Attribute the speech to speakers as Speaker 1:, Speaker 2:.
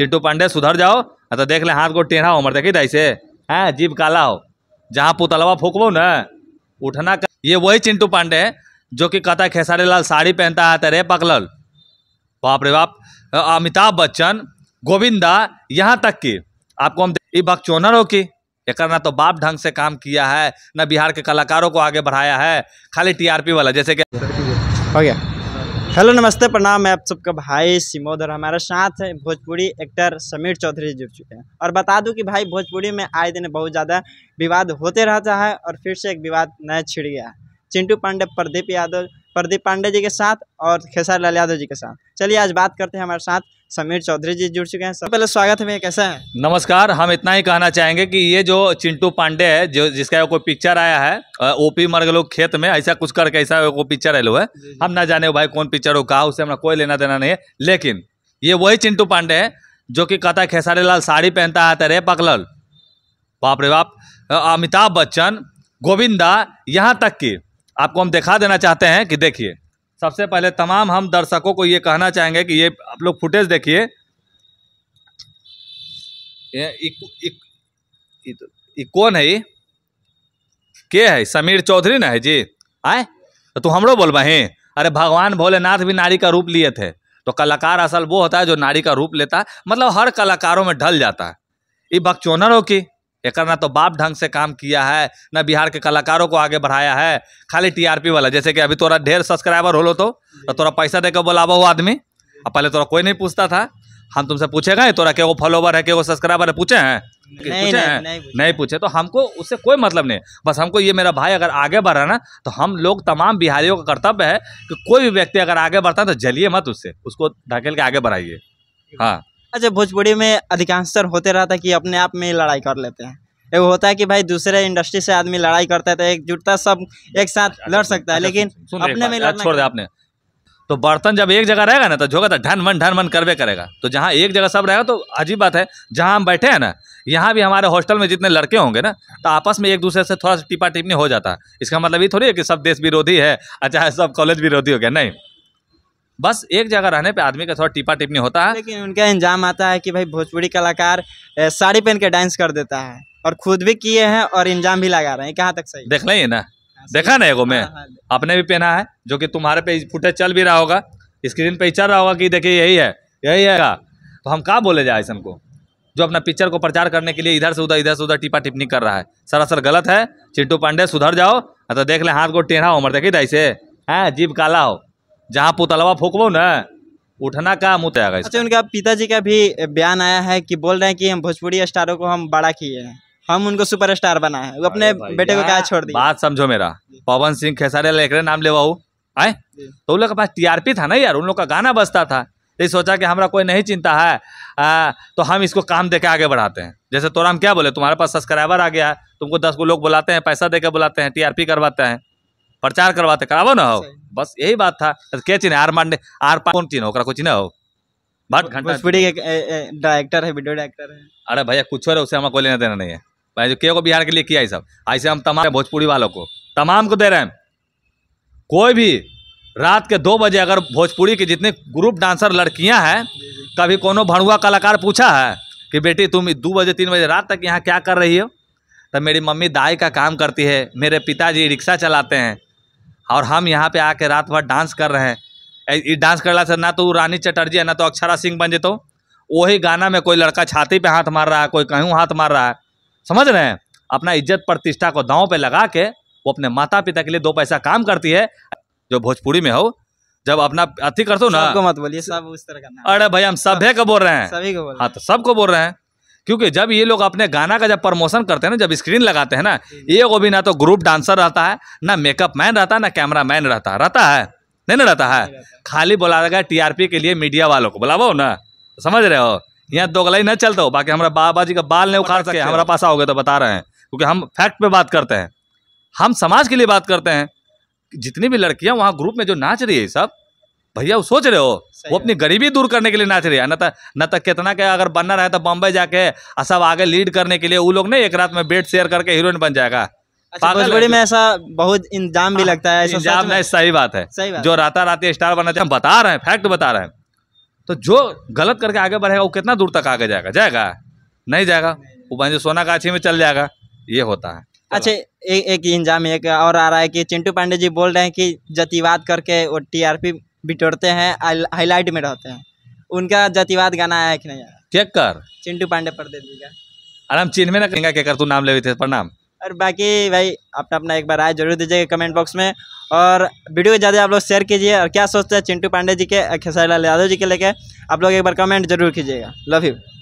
Speaker 1: चिट्टू पांडे सुधर जाओ तो देख ले हाथ को टेढ़ा हो मर देखी ऐसे हाँ जीभ काला हो जहाँ पुतलवा फूकबो न उठना कर... ये वही चिंटू पांडे है जो कि कहता है खेसारी लाल साड़ी पहनता है तेरे पकलल बाप रे बाप अमिताभ बच्चन गोविंदा यहाँ तक की आपको हम ये चोनर हो कि एक ना तो बाप ढंग से काम किया है ना बिहार के कलाकारों को आगे बढ़ाया है खाली टीआरपी वाला जैसे कि हो
Speaker 2: गया हेलो नमस्ते प्रणाम मैं आप सबका भाई सिमोद और हमारे साथ है भोजपुरी एक्टर समीर चौधरी जुड़ चुके हैं और बता दूं कि भाई भोजपुरी में आए दिन बहुत ज़्यादा विवाद होते रहता है और फिर से एक विवाद नया छिड़ गया है चिंटू पांडे प्रदीप यादव प्रदीप पांडे जी के साथ और खेसारी लाल यादव जी के साथ चलिए आज बात करते हैं हमारे साथ समीर चौधरी जी जुड़ चुके हैं सब पहले स्वागत है भैया कैसा है
Speaker 1: नमस्कार हम इतना ही कहना चाहेंगे कि ये जो चिंटू पांडे है जो जिसका कोई पिक्चर आया है ओपी मर गए खेत में ऐसा कुछ करके ऐसा को पिक्चर है लो है हम ना जाने भाई कौन पिक्चर हो कहा उससे हमारा कोई लेना देना नहीं है लेकिन ये वही चिंटू पांडे है जो कि कहता खेसारी लाल साड़ी पहनता है तेरे तो पकलल बाप रे बाप अमिताभ बच्चन गोविंदा यहाँ तक कि आपको हम दिखा देना चाहते हैं कि देखिए सबसे पहले तमाम हम दर्शकों को ये कहना चाहेंगे कि ये आप लोग फुटेज देखिए तो, ये कौन है ये के है समीर चौधरी ना है जी आए तो हमरो बोल बही अरे भगवान भोलेनाथ भी नारी का रूप लिए थे तो कलाकार असल वो होता है जो नारी का रूप लेता है मतलब हर कलाकारों में ढल जाता है ये बक्चोनर हो की एक ना तो बाप ढंग से काम किया है ना बिहार के कलाकारों को आगे बढ़ाया है खाली टीआरपी वाला जैसे कि अभी तोरा ढेर सब्सक्राइबर हो लो तो तोरा पैसा देकर बोलाबो हो आदमी और पहले तोरा कोई नहीं पूछता था हम तुमसे पूछेगा ही तोरा के वो फॉलोवर है के वो सब्सक्राइबर है पूछे हैं पूछे नहीं, हैं नहीं, नहीं, नहीं पूछे तो हमको उससे कोई मतलब नहीं बस हमको ये मेरा भाई अगर आगे बढ़ रहा ना तो हम लोग तमाम बिहारियों का कर्तव्य है कि कोई भी व्यक्ति अगर आगे बढ़ता है तो जलिए मत उससे उसको ढकेल के आगे बढ़ाइए हाँ
Speaker 2: अच्छा भोजपुरी में अधिकांशतर होते रहता है कि अपने आप में ही लड़ाई कर लेते हैं एक होता है कि भाई दूसरे इंडस्ट्री से आदमी लड़ाई करता है तो एकजुटता सब एक साथ अच्छा, लड़ सकता है अच्छा, लेकिन अपने में छोड़ दे
Speaker 1: आपने तो बर्तन जब एक जगह रहेगा ना तो झोंका था ढन मन ढन मन करवे करेगा तो जहाँ एक जगह सब रहेगा तो अजीब बात है जहाँ हम बैठे हैं ना यहाँ भी हमारे हॉस्टल में जितने लड़के होंगे ना तो आपस में एक दूसरे से थोड़ा सा टिपा टिपनी हो जाता है इसका मतलब ये थोड़ी है कि सब देश विरोधी है अच्छा सब कॉलेज विरोधी हो गया नहीं बस एक जगह रहने पे आदमी का थोड़ा टिपा टिपनी होता है लेकिन
Speaker 2: उनका इंजाम आता है कि भाई भोजपुरी कलाकार साड़ी पहन के डांस कर देता है और खुद भी किए हैं और इंजाम भी लगा रहे हैं कहाँ तक सही
Speaker 1: देख लें ना हाँ, देखा ना एगो में हाँ, हाँ, आपने भी पहना है जो कि तुम्हारे पे फुटेज चल भी रहा होगा स्क्रीन पे चल रहा होगा कि देखिए यही है यही है तो हम कहाँ बोले जाए ऐसा को जो अपना पिक्चर को प्रचार करने के लिए इधर से उधर इधर से उधर टिपा टिप्पणी कर रहा है सरासर गलत है चिंटू पांडे सुधर जाओ तो देख ले हाथ को टेढ़ा उम्र देखिए ऐसे हाँ जीभ काला हो जहाँ पुतलवा फूकबो न उठना का मुँह तय अच्छा उनका पिताजी का भी
Speaker 2: बयान आया है कि बोल रहे हैं कि हम भोजपुरी स्टारों को हम बड़ा किए हैं हम उनको सुपर स्टार बनाए हैं
Speaker 1: अपने बेटे को क्या छोड़ दिया बात समझो मेरा पवन सिंह खेसारे लेकर नाम ले बहू आए तो उन लोग के पास टीआरपी था ना यार उन लोग का गाना बजता था तो सोचा कि हमारा कोई नहीं चिंता है आ, तो हम इसको काम दे के आगे बढ़ाते हैं जैसे तोराम क्या बोले तुम्हारे पास सब्सक्राइबर आ गया है तुमको दस को लोग बुलाते हैं पैसा दे बुलाते हैं टीआरपी करवाते हैं प्रचार करवाते तो करावो ना हो बस यही बात था तो के चिन्ह आर मांडे आर पाउन चिन्ह होकर कुछ ना हो बट घंटा
Speaker 2: डायरेक्टर है वीडियो डायरेक्टर है
Speaker 1: अरे भैया कुछ और उसे हमें कोई लेना देना नहीं है भाई जो के को बिहार के लिए किया सब ऐसे हम तमाम भोजपुरी वालों को तमाम को दे रहे हैं कोई भी रात के दो बजे अगर भोजपुरी के जितने ग्रुप डांसर लड़कियां हैं कभी कोनो भणुआ कलाकार पूछा है कि बेटी तुम दो बजे तीन बजे रात तक यहाँ क्या कर रही हो तब तो मेरी मम्मी दाई का काम करती है मेरे पिताजी रिक्शा चलाते हैं और हम यहाँ पे आके रात भर डांस कर रहे हैं डांस करला से ना तो रानी चटर्जी है ना तो अक्षरा सिंह बन जेतो वही गाना में कोई लड़का छाती पे हाथ मार रहा है कोई कहूँ हाथ मार रहा है समझ रहे हैं अपना इज्जत प्रतिष्ठा को दाँव पे लगा के वो अपने माता पिता के लिए दो पैसा काम करती है जो भोजपुरी में हो जब अपना अति कर दो ना मत
Speaker 2: बोलिए सब उस तरह
Speaker 1: का अरे भाई हम सभी को बोल रहे हैं सभी को बोल हाँ तो सबको बोल रहे हैं क्योंकि जब ये लोग अपने गाना का जब प्रमोशन करते हैं ना जब स्क्रीन लगाते हैं ना ये वो भी ना तो ग्रुप डांसर रहता है ना मेकअप मैन रहता है ना कैमरा मैन रहता है रहता है नहीं ना रहता है खाली बोला जाएगा टीआरपी के लिए मीडिया वालों को बुलावो ना समझ रहे हो यहाँ दोगलाई ना चलते हो बाकी हमारा बाबा जी का बाल नहीं उखाड़ सके हमारा पास आओगे तो बता रहे हैं क्योंकि हम फैक्ट पे बात करते हैं हम समाज के लिए बात करते हैं जितनी भी लड़कियाँ वहाँ ग्रुप में जो नाच रही है सब भैया वो सोच रहे हो वो अपनी गरीबी दूर करने के लिए नाच रहे हैं ना तो ना तो कितना के अगर बनना रहे तो बॉम्बे जाके और सब आगे लीड करने के लिए वो लोग नहीं एक रात में बेड शेयर करके हीरोइन बन जाएगा अच्छा, भोजपुरी में ऐसा बहुत इंजाम भी हाँ, लगता है इंजाम नहीं सही बात है सही बात जो राता राती स्टार बनना चाहिए हम बता रहे हैं फैक्ट बता रहे हैं तो जो गलत करके आगे बढ़ेगा वो कितना दूर तक आगे जाएगा जाएगा नहीं जाएगा वो भाई सोना गाछी में चल जाएगा ये होता है
Speaker 2: अच्छा एक इंजाम एक और आ रहा है कि चिंटू पांडे जी बोल रहे हैं कि जतिवाद करके वो टीआरपी बिटोरते हैं हाईलाइट में रहते हैं उनका जतिवाद गाना आया कि नहीं आया चेक कर चिंटू पांडे पर दे दीजिएगा
Speaker 1: अरे हम चिन्ह में ना कहेंगे क्या कर तू नाम ले थे प्रणाम
Speaker 2: और बाकी भाई अपना अपना एक बार राय जरूर दीजिएगा कमेंट बॉक्स में और वीडियो ज़्यादा आप लोग शेयर कीजिए और क्या सोचते हैं चिंटू पांडे जी के खेसारी लाल यादव जी के लेके आप लोग एक बार कमेंट जरूर कीजिएगा लव यू